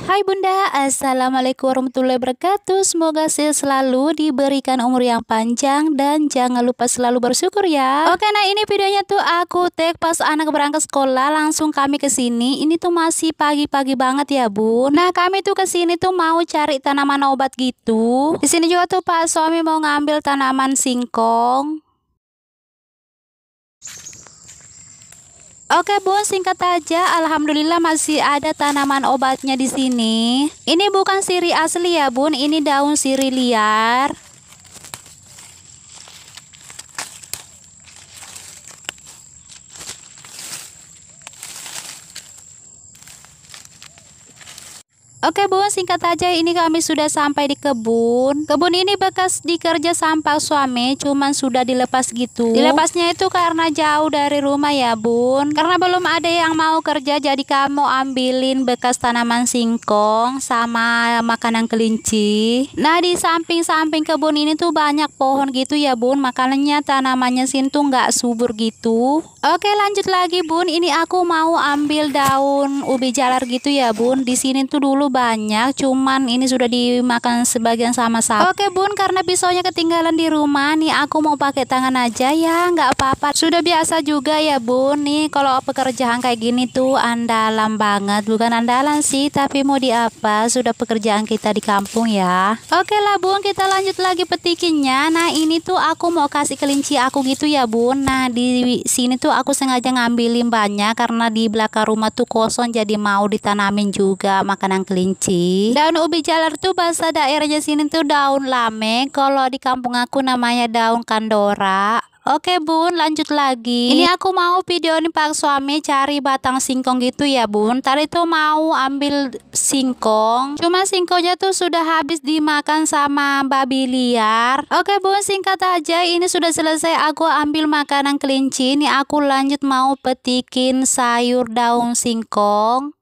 Hai Bunda, Assalamualaikum warahmatullahi wabarakatuh Semoga saya selalu diberikan umur yang panjang Dan jangan lupa selalu bersyukur ya Oke, nah ini videonya tuh aku take pas anak berangkat sekolah Langsung kami ke sini Ini tuh masih pagi-pagi banget ya bun. Nah kami tuh ke sini tuh mau cari tanaman obat gitu Di sini juga tuh Pak Suami mau ngambil tanaman singkong Oke bun, singkat aja, alhamdulillah masih ada tanaman obatnya di sini. Ini bukan siri asli ya bun, ini daun siri liar. Oke bun, singkat aja ini kami sudah sampai di kebun. Kebun ini bekas dikerja sampah suami, cuman sudah dilepas gitu. Dilepasnya itu karena jauh dari rumah ya bun. Karena belum ada yang mau kerja, jadi kamu ambilin bekas tanaman singkong sama makanan kelinci. Nah di samping-samping kebun ini tuh banyak pohon gitu ya bun, makanannya tanamannya sintung nggak subur gitu. Oke lanjut lagi bun, ini aku mau ambil daun ubi jalar gitu ya bun. Di sini tuh dulu banyak, cuman ini sudah dimakan sebagian sama sapi. Oke bun, karena pisaunya ketinggalan di rumah, nih aku mau pakai tangan aja ya, nggak apa-apa. Sudah biasa juga ya bun, nih kalau pekerjaan kayak gini tuh andalan banget. Bukan andalan sih, tapi mau di apa, sudah pekerjaan kita di kampung ya. Oke lah bun, kita lanjut lagi petikinnya. Nah ini tuh aku mau kasih kelinci aku gitu ya bun. Nah di sini tuh aku sengaja ngambilin banyak karena di belakang rumah tuh kosong jadi mau ditanamin juga makanan kelinci kelinci. Daun ubi jalar tuh bahasa daerahnya sini tuh daun lame. Kalau di kampung aku namanya daun kandora. Oke bun lanjut lagi Ini aku mau video nih pak suami cari batang singkong gitu ya bun Tadi tuh mau ambil singkong Cuma singkongnya tuh sudah habis dimakan sama babi liar Oke bun singkat aja ini sudah selesai aku ambil makanan kelinci Ini aku lanjut mau petikin sayur daun singkong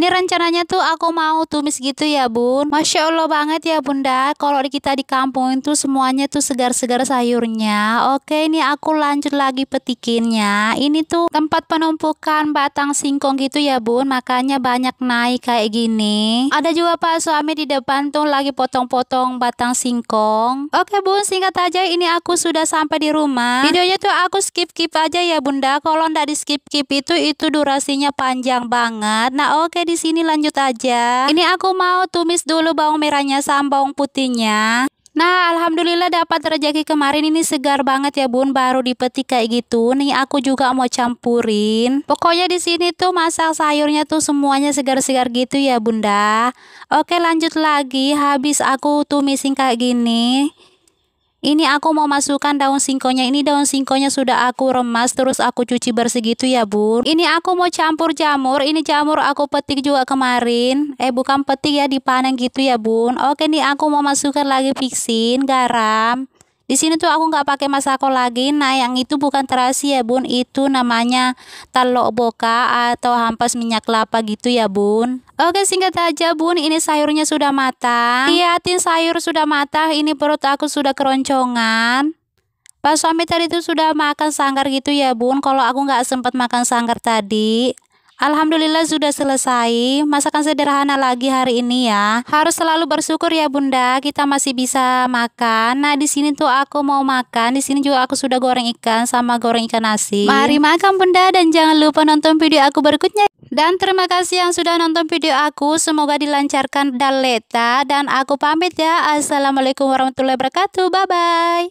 Ini rencananya tuh aku mau tumis gitu ya bun. Masya Allah banget ya bunda. Kalau kita di kampung itu semuanya tuh segar-segar sayurnya. Oke ini aku lanjut lagi petikinnya. Ini tuh tempat penumpukan batang singkong gitu ya bun. Makanya banyak naik kayak gini. Ada juga pak suami di depan tuh lagi potong-potong batang singkong. Oke bun singkat aja ini aku sudah sampai di rumah. Videonya tuh aku skip-skip aja ya bunda. Kalau ndak di skip-skip itu itu durasinya panjang banget. Nah oke di sini lanjut aja. Ini aku mau tumis dulu bawang merahnya sama bawang putihnya. Nah, alhamdulillah dapat rezeki kemarin ini segar banget ya bun, baru dipetik kayak gitu. Nih aku juga mau campurin. Pokoknya di sini tuh masak sayurnya tuh semuanya segar-segar gitu ya bunda. Oke lanjut lagi, habis aku tumisin kayak gini. Ini aku mau masukkan daun singkongnya. Ini daun singkongnya sudah aku remas terus aku cuci bersih gitu ya, Bun. Ini aku mau campur jamur. Ini jamur aku petik juga kemarin. Eh, bukan petik ya, dipanen gitu ya, Bun. Oke nih aku mau masukkan lagi fixin, garam, di sini tuh aku nggak pakai masako lagi. Nah, yang itu bukan terasi ya, Bun. Itu namanya talok boka atau hampas minyak kelapa gitu ya, Bun. Oke, singkat aja, Bun. Ini sayurnya sudah matang. Liatin sayur sudah matang. Ini perut aku sudah keroncongan. pas suami tadi itu sudah makan sanggar gitu ya, Bun. Kalau aku nggak sempat makan sanggar tadi, Alhamdulillah sudah selesai. Masakan sederhana lagi hari ini ya. Harus selalu bersyukur ya Bunda, kita masih bisa makan. Nah, di sini tuh aku mau makan. Di sini juga aku sudah goreng ikan sama goreng ikan nasi Mari makan Bunda dan jangan lupa nonton video aku berikutnya. Dan terima kasih yang sudah nonton video aku. Semoga dilancarkan dan leta dan aku pamit ya. Assalamualaikum warahmatullahi wabarakatuh. Bye bye.